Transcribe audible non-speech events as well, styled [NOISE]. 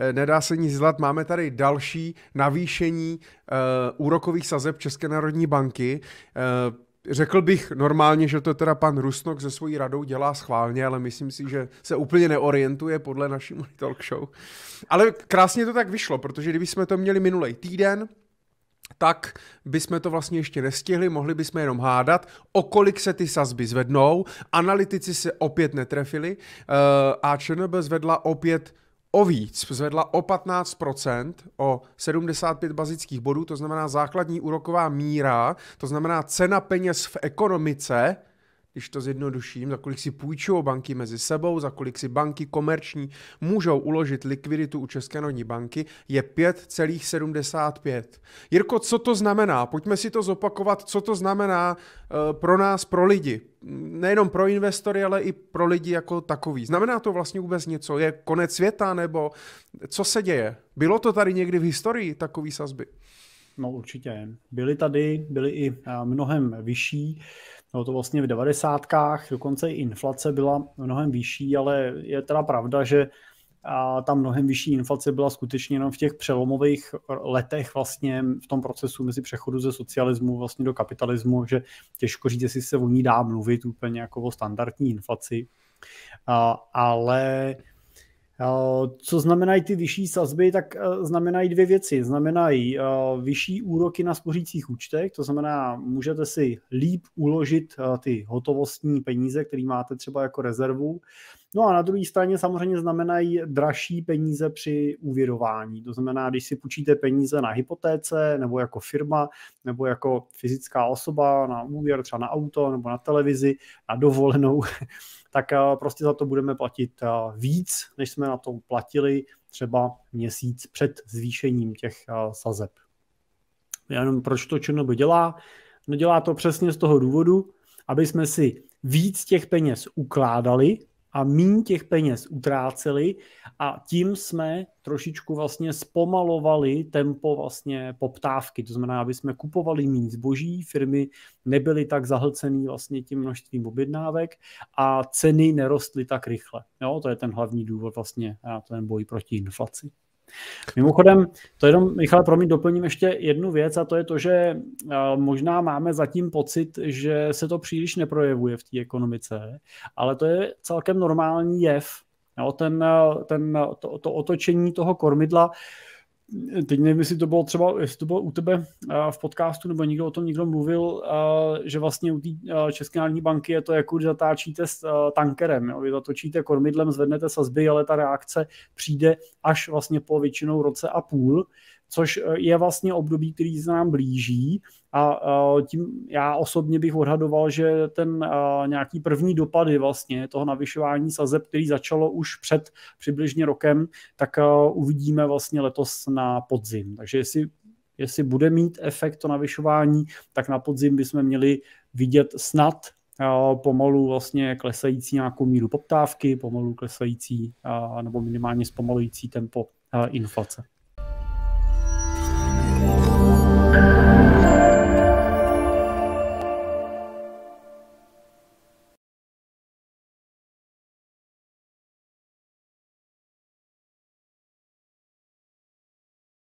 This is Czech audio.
Eh, nedá se nic dělat. Máme tady další navýšení uh, úrokových sazeb České národní banky. Uh, Řekl bych normálně, že to teda pan Rusnok se svojí radou dělá schválně, ale myslím si, že se úplně neorientuje podle naší [LAUGHS] talk show. Ale krásně to tak vyšlo, protože kdybychom to měli minulý týden, tak bychom to vlastně ještě nestihli, mohli bychom jenom hádat, o kolik se ty sazby zvednou. Analytici se opět netrefili a ČNB zvedla opět o víc zvedla o 15%, o 75 bazických bodů, to znamená základní úroková míra, to znamená cena peněz v ekonomice, když to zjednoduším, za kolik si půjčují banky mezi sebou, za kolik si banky komerční můžou uložit likviditu u České národní banky, je 5,75. Jirko, co to znamená? Pojďme si to zopakovat, co to znamená eh, pro nás, pro lidi. Nejenom pro investory, ale i pro lidi jako takový. Znamená to vlastně vůbec něco? Je konec světa nebo co se děje? Bylo to tady někdy v historii takový sazby? No určitě. Byly tady, byly i mnohem vyšší. No to vlastně v devadesátkách dokonce i inflace byla mnohem vyšší, ale je teda pravda, že a ta mnohem vyšší inflace byla skutečně jenom v těch přelomových letech vlastně v tom procesu mezi přechodu ze socialismu vlastně do kapitalismu, že těžko říct, jestli se o ní dá mluvit úplně jako o standardní inflaci. A, ale Eh, co znamenají ty vyšší sazby, tak eh, znamenají dvě věci. Znamenají eh, vyšší úroky na spořících účtech, to znamená, můžete si líp uložit ty hotovostní peníze, které máte třeba jako rezervu. No a na druhé straně samozřejmě znamenají dražší peníze při úvěrování. To znamená, když si půjčíte peníze na hypotéce nebo jako firma nebo jako fyzická osoba na úvěr třeba na auto nebo na televizi, na dovolenou, tak eh, prostě za to budeme platit eh, víc, než jsme na to platili třeba měsíc před zvýšením těch eh, sazeb. Jenom proč to by dělá? No dělá to přesně z toho důvodu, aby jsme si víc těch peněz ukládali a mín těch peněz utráceli a tím jsme trošičku vlastně zpomalovali tempo vlastně poptávky. To znamená, aby jsme kupovali méně zboží, firmy nebyly tak zahlcený vlastně tím množstvím objednávek a ceny nerostly tak rychle. Jo, to je ten hlavní důvod vlastně, ten boj proti inflaci. Mimochodem, to jenom, Michal, pro mě doplním ještě jednu věc a to je to, že eh, možná máme zatím pocit, že se to příliš neprojevuje v té ekonomice, ale to je celkem normální jev. Jo, no, ten, eh, ten, to, to otočení toho kormidla uh, teď nevím, jestli to bylo třeba, jestli to bylo u tebe eh, v podcastu, nebo někdo o tom někdo mluvil, eh, že vlastně u té eh, České národní banky je to jako, když zatáčíte s tankerem, jo? vy zatočíte kormidlem, zvednete sazby, ale ta reakce přijde až vlastně po většinou roce a půl, což eh, je vlastně období, který se nám blíží a eh, tím já osobně bych odhadoval, že ten eh, nějaký první dopady vlastně toho navyšování sazeb, který začalo už před přibližně rokem, tak uvidíme vlastně letos na podzim. Takže jestli jestli bude mít efekt to navyšování, tak na podzim bychom měli vidět snad pomalu vlastně klesající nějakou míru poptávky, pomalu klesající nebo minimálně zpomalující tempo inflace.